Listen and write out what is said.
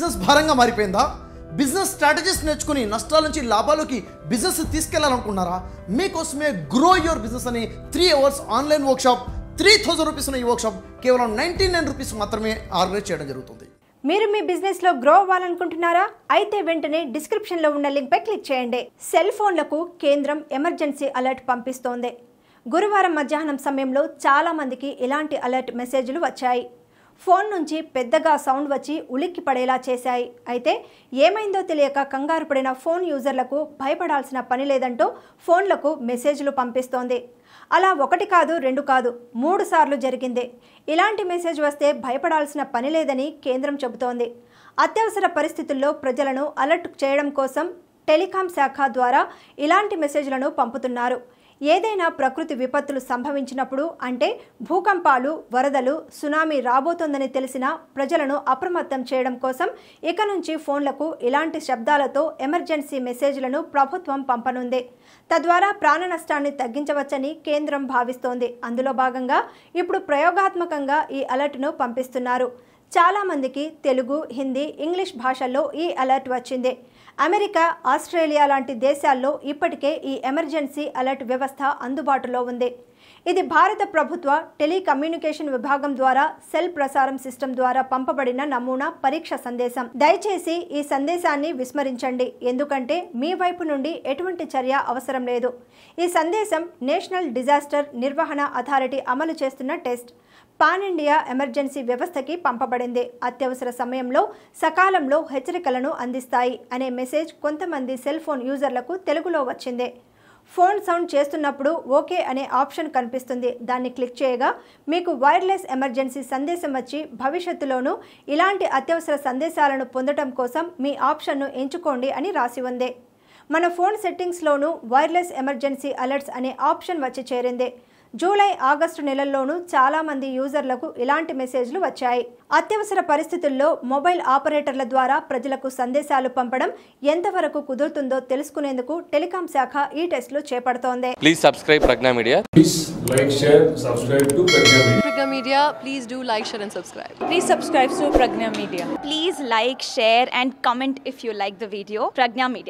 business భారంగా మారిపోయిందా business strategies నేర్చుకుని నష్టాల నుంచి లాభాలకి బిజినెస్ తీసుకెళ్లాలనుకున్నారా మీకోసమే గ్రో యువర్ బిజినెస్ అని three hours online workshop three thousand rupees ఉన్న ఈ వర్క్షాప్ కేవలం నైన్టీ నైన్ రూపీస్ మాత్రమే ఆర్గనైజ్ చేయడం జరుగుతుంది మీరు మీ బిజినెస్ లో గ్రో అవ్వాలనుకుంటున్నారా అయితే వెంటనే డిస్క్రిప్షన్ లో ఉన్న లింక్ పై క్లిక్ చేయండి సెల్ ఫోన్లకు కేంద్రం ఎమర్జెన్సీ అలర్ట్ పంపిస్తోంది గురువారం మధ్యాహ్నం సమయంలో చాలా మందికి ఇలాంటి అలర్ట్ మెసేజ్లు వచ్చాయి ఫోన్ నుంచి పెద్దగా సౌండ్ వచ్చి ఉలిక్కి పడేలా చేశాయి అయితే ఏమైందో తెలియక కంగారు పడిన ఫోన్ యూజర్లకు భయపడాల్సిన పని లేదంటూ ఫోన్లకు మెసేజ్లు పంపిస్తోంది అలా ఒకటి కాదు రెండు కాదు మూడు సార్లు జరిగింది ఇలాంటి మెసేజ్ వస్తే భయపడాల్సిన పని లేదని కేంద్రం చెబుతోంది అత్యవసర పరిస్థితుల్లో ప్రజలను అలర్ట్ చేయడం కోసం టెలికాం శాఖ ద్వారా ఇలాంటి మెసేజ్లను పంపుతున్నారు ఏదైనా ప్రకృతి విపత్తులు సంభవించినప్పుడు అంటే భూకంపాలు వరదలు సునామీ రాబోతోందని తెలిసిన ప్రజలను అప్రమత్తం చేయడం కోసం ఇక నుంచి ఫోన్లకు ఇలాంటి శబ్దాలతో ఎమర్జెన్సీ మెసేజ్లను ప్రభుత్వం పంపనుంది తద్వారా ప్రాణ నష్టాన్ని తగ్గించవచ్చని కేంద్రం భావిస్తోంది అందులో భాగంగా ఇప్పుడు ప్రయోగాత్మకంగా ఈ అలర్ట్ను పంపిస్తున్నారు చాలామందికి తెలుగు హిందీ ఇంగ్లీష్ భాషల్లో ఈ అలర్ట్ వచ్చింది అమెరికా ఆస్ట్రేలియా లాంటి దేశాల్లో ఇప్పటికే ఈ ఎమర్జెన్సీ అలర్ట్ వ్యవస్థ అందుబాటులో ఉంది ఇది భారత ప్రభుత్వ టెలికమ్యూనికేషన్ విభాగం ద్వారా సెల్ ప్రసారం సిస్టమ్ ద్వారా పంపబడిన నమూనా పరీక్ష సందేశం దయచేసి ఈ సందేశాన్ని విస్మరించండి ఎందుకంటే మీ వైపు నుండి ఎటువంటి చర్య అవసరం లేదు ఈ సందేశం నేషనల్ డిజాస్టర్ నిర్వహణ అథారిటీ అమలు చేస్తున్న టెస్ట్ పాన్ ఇండియా ఎమర్జెన్సీ వ్యవస్థకి పంపబడింది అత్యవసర సమయంలో సకాలంలో హెచ్చరికలను అందిస్తాయి అనే మెసేజ్ కొంతమంది సెల్ ఫోన్ యూజర్లకు తెలుగులో వచ్చింది ఫోన్ సౌండ్ చేస్తున్నప్పుడు ఓకే అనే ఆప్షన్ కనిపిస్తుంది దాన్ని క్లిక్ చేయగా మీకు వైర్లెస్ ఎమర్జెన్సీ సందేశం వచ్చి భవిష్యత్తులోనూ ఇలాంటి అత్యవసర సందేశాలను పొందడం కోసం మీ ఆప్షన్ను ఎంచుకోండి అని రాసి ఉంది మన ఫోన్ సెట్టింగ్స్లోనూ వైర్లెస్ ఎమర్జెన్సీ అలర్ట్స్ అనే ఆప్షన్ వచ్చి చేరింది జూలై ఆగస్టు నెలల్లోనూ చాలామంది యూజర్లకు ఇలాంటి మెసేజ్లు వచ్చాయి అత్యవసర పరిస్థితుల్లో మొబైల్ ఆపరేటర్ల ద్వారా ప్రజలకు సందేశాలు పంపడం ఎంతవరకు కుదురుతుందో తెలుసుకునేందుకు టెలికాం శాఖ ఈ టెస్ట్లు చేపడుతోంది please subscribe Pragna Media please like share subscribe to Pragna Media Pragna Media please do like share and subscribe please subscribe to Pragna Media please like share and comment if you like the video Pragna media